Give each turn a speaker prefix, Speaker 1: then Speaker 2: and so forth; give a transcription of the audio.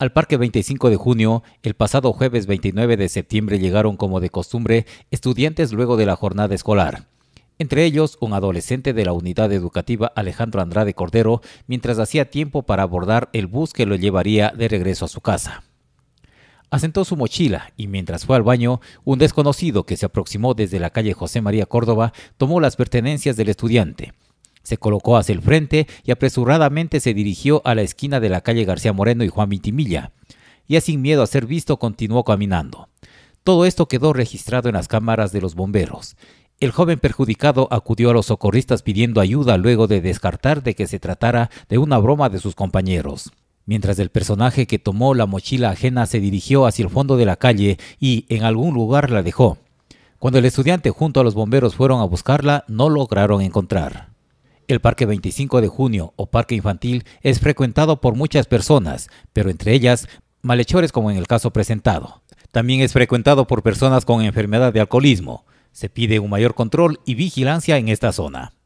Speaker 1: Al parque 25 de junio, el pasado jueves 29 de septiembre llegaron como de costumbre estudiantes luego de la jornada escolar. Entre ellos, un adolescente de la unidad educativa Alejandro Andrade Cordero, mientras hacía tiempo para abordar el bus que lo llevaría de regreso a su casa. Asentó su mochila y mientras fue al baño, un desconocido que se aproximó desde la calle José María Córdoba tomó las pertenencias del estudiante. Se colocó hacia el frente y apresuradamente se dirigió a la esquina de la calle García Moreno y Juan Vintimilla, Ya sin miedo a ser visto, continuó caminando. Todo esto quedó registrado en las cámaras de los bomberos. El joven perjudicado acudió a los socorristas pidiendo ayuda luego de descartar de que se tratara de una broma de sus compañeros. Mientras el personaje que tomó la mochila ajena se dirigió hacia el fondo de la calle y en algún lugar la dejó. Cuando el estudiante junto a los bomberos fueron a buscarla, no lograron encontrar. El Parque 25 de Junio o Parque Infantil es frecuentado por muchas personas, pero entre ellas malhechores como en el caso presentado. También es frecuentado por personas con enfermedad de alcoholismo. Se pide un mayor control y vigilancia en esta zona.